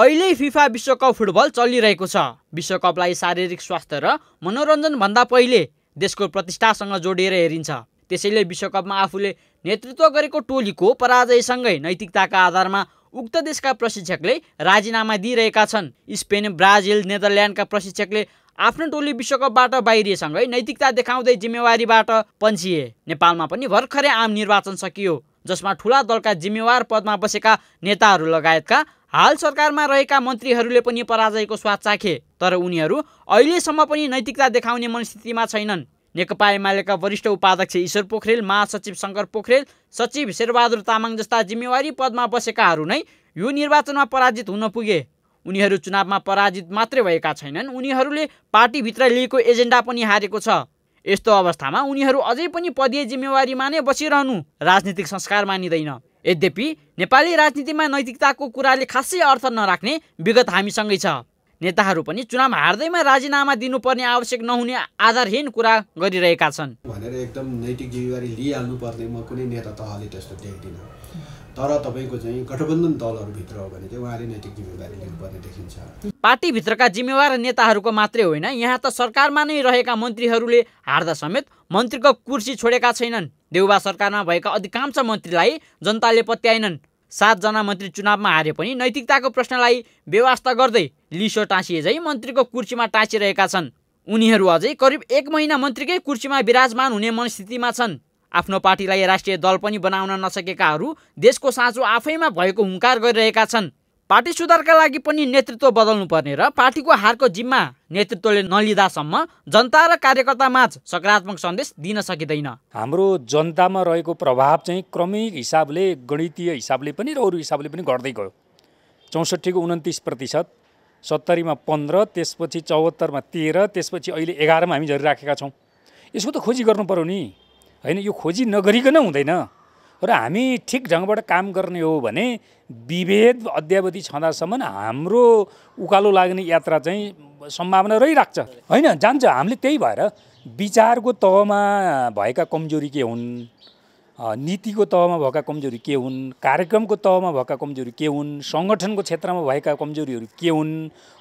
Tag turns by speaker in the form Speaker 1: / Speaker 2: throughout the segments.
Speaker 1: अहिले फिफा विश्वकप फुटबल चलिरहेको छ विश्वकपलाई शारीरिक स्वास्थ्य र मनोरञ्जनभन्दा पहिले देशको प्रतिष्ठासँग जोडिएर हेरिन्छ त्यसैले विश्वकपमा आफूले नेतृत्व गरेको टोलीको पराजयसँगै नैतिकताका आधारमा उक्त देशका प्रशिक्षकले राजीनामा दिइरहेका छन् स्पेन ब्राजिल नेदरल्यान्डका प्रशिक्षकले आफ्नो टोली विश्वकपबाट बाहिरिएसँगै नैतिकता देखाउँदै जिम्मेवारीबाट पन्छिए नेपालमा पनि भर्खरै आम निर्वाचन सकियो जसमा ठुला दलका जिम्मेवार पदमा बसेका नेताहरू लगायतका हाल सरकारमा रहेका मन्त्रीहरूले पनि पराजयको स्वाद चाखे तर उनीहरू अहिलेसम्म पनि नैतिकता देखाउने मनस्थितिमा छैनन् नेकपा एमालेका वरिष्ठ उपाध्यक्ष ईश्वर पोखरेल महासचिव शङ्कर पोखरेल सचिव शेरबहादुर तामाङ जस्ता जिम्मेवारी पदमा बसेकाहरू नै यो निर्वाचनमा पराजित हुन पुगे उनीहरू चुनावमा पराजित मात्रै भएका छैनन् उनीहरूले पार्टीभित्र लिएको एजेन्डा पनि हारेको छ यस्तो अवस्थामा उनीहरू अझै पनि पदीय जिम्मेवारीमा नै बसिरहनु राजनीतिक संस्कार मानिँदैन यद्यपि नेपाली राजनीतिमा नैतिकताको कुराले खासै अर्थ नराख्ने विगत हामीसँगै छ नेताहरू पनि चुनाव हार्दैमा राजीनामा दिनुपर्ने आवश्यक नहुने आधारहीन कुरा गरिरहेका छन्
Speaker 2: भनेर एकदम नैतिक जिम्मेवारी लिइहाल्नु पर्ने म कुनै नेता तहले त्यस्तो देख्दिनँ तर तपाईँको चाहिँ गठबन्धन दलहरूभित्र हो भने चाहिँ उहाँले नैतिक जिम्मेवारी लिनुपर्ने देखिन्छ
Speaker 1: पार्टीभित्रका जिम्मेवार नेताहरूको मात्रै होइन यहाँ त सरकारमा नै रहेका मन्त्रीहरूले हार्दा समेत मन्त्रीको कुर्सी छोडेका छैनन् देउबा सरकारमा भएका अधिकांश मन्त्रीलाई जनताले पत्याएनन् सातजना मन्त्री चुनावमा हारे पनि नैतिकताको प्रश्नलाई व्यवस्था गर्दै लिसो झै मन्त्रीको कुर्सीमा टाँसिरहेका छन् उनीहरू अझै करिब एक महिना मन्त्रीकै कुर्सीमा विराजमान हुने मनस्थितिमा छन् आफ्नो पार्टीलाई राष्ट्रिय दल पनि बनाउन नसकेकाहरू देशको साँचो आफैमा भएको हुङ्कार गरिरहेका छन् पार्टी सुधारका लागि पनि नेतृत्व बदल्नुपर्ने र पार्टीको हारको जिम्मा नेतृत्वले नलिँदासम्म जनता र कार्यकर्तामाझ सकारात्मक सन्देश दिन सकिँदैन
Speaker 2: हाम्रो जनतामा रहेको प्रभाव चाहिँ क्रमिक हिसाबले गणितीय हिसाबले पनि र अरू हिसाबले पनि घट्दै गयो चौसठीको उन्तिस प्रतिशत सत्तरीमा पन्ध्र त्यसपछि चौहत्तरमा तेह्र त्यसपछि अहिले एघारमा हामी झरिराखेका छौँ यसको त खोजी गर्नु पऱ्यो नि होइन यो खोजी नगरिकन हुँदैन र हामी ठिक ढङ्गबाट काम गर्ने हो भने विभेद अध्यावधि छँदासम्म हाम्रो उकालो लाग्ने यात्रा चाहिँ सम्भावना रहिराख्छ होइन जान्छ हामीले त्यही भएर विचारको तहमा भएका कमजोरी के हुन् नीतिको तहमा भएका कमजोरी के हुन् कार्यक्रमको तहमा भएका कमजोरी के हुन् सङ्गठनको क्षेत्रमा भएका कमजोरीहरू के हुन्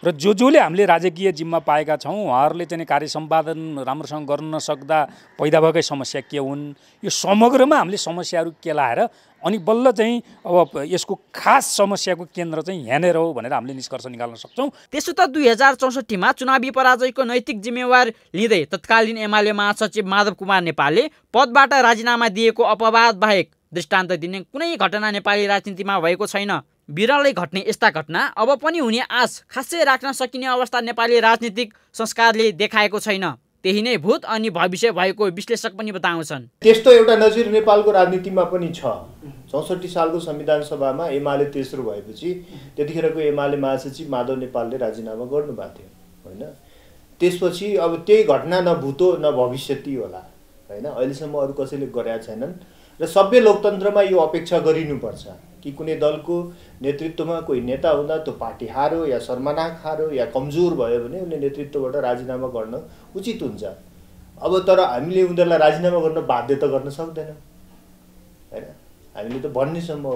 Speaker 2: र जो जोले हामीले राजकीय जिम्मा पाएका छौँ उहाँहरूले चाहिँ कार्य सम्पादन राम्रोसँग गर्न नसक्दा पैदा भएकै समस्या के हुन् यो समग्रमा हामीले समस्याहरू केलाएर अनि बल्ल चाहिँ अब यसको खास समस्याको केन्द्र चाहिँ यहाँनिर हो
Speaker 1: भनेर हामीले निष्कर्ष निकाल्न सक्छौँ त्यसो त दुई हजार चौसठीमा चुनावी पराजयको नैतिक जिम्मेवार लिँदै तत्कालीन एमाले महासचिव माधव कुमार नेपालले पदबाट राजीनामा दिएको अपवाद बाहेक दृष्टान्त दिने कुनै घटना नेपाली राजनीतिमा भएको छैन बिरलै घट्ने यस्ता घटना अब पनि हुने आश खासै राख्न सकिने अवस्था नेपाली राजनीतिक संस्कारले देखाएको छैन त्यही नै भूत अनि भविष्य भएको विश्लेषक पनि बताउँछन्
Speaker 3: त्यस्तो एउटा नजिर नेपालको राजनीतिमा पनि छ चौसठी सालको संविधान सभामा एमाले तेस्रो भएपछि त्यतिखेरको एमाले महासचिव माधव नेपालले राजीनामा गर्नुभएको थियो होइन त्यसपछि अब त्यही घटना न भूतो न ती होला होइन अहिलेसम्म अरू कसैले गरेका छैनन् र सभ्य लोकतन्त्रमा यो अपेक्षा गरिनुपर्छ कि कुनै दलको नेतृत्वमा कोही नेता हुँदा त्यो पार्टी हारो या सर्मनाक हारो या कमजोर भयो भने उसले नेतृत्वबाट राजीनामा गर्न उचित हुन्छ अब तर हामीले उनीहरूलाई राजीनामा गर्न बाध्य त गर्न सक्दैनौँ होइन हामीले त भन्ने हो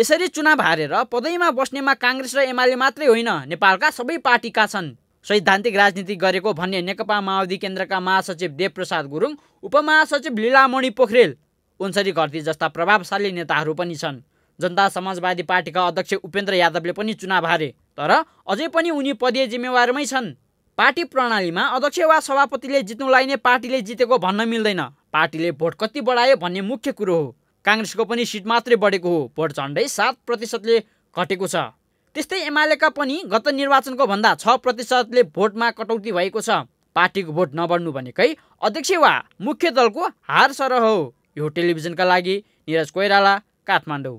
Speaker 1: यसरी चुनाव हारेर पदैमा बस्नेमा काङ्ग्रेस र एमाले मात्रै होइन नेपालका सबै पार्टीका छन् सैद्धान्तिक राजनीति गरेको भन्ने नेकपा माओवादी केन्द्रका महासचिव देवप्रसाद गुरुङ उपमहासचिव लीलामणि पोखरेल उन्सरी घरती जस्ता प्रभावशाली नेताहरू पनि छन् जनता समाजवादी पार्टीका अध्यक्ष उपेन्द्र यादवले पनि चुनाव हारे तर अझै पनि उनी पदीय जिम्मेवारमै छन् पार्टी प्रणालीमा अध्यक्ष वा सभापतिले जित्नुलाई नै पार्टीले जितेको भन्न मिल्दैन पार्टीले भोट कति बढायो भन्ने मुख्य कुरो हो काङ्ग्रेसको पनि सिट मात्रै बढेको हो भोट झन्डै सात प्रतिशतले घटेको छ त्यस्तै एमालेका पनि गत निर्वाचनको भन्दा छ प्रतिशतले भोटमा कटौती भएको छ पार्टीको भोट नबढ्नु भनेकै अध्यक्ष वा मुख्य दलको हार सरह हो यो टेलिभिजनका लागि निरज कोइराला काठमाडौँ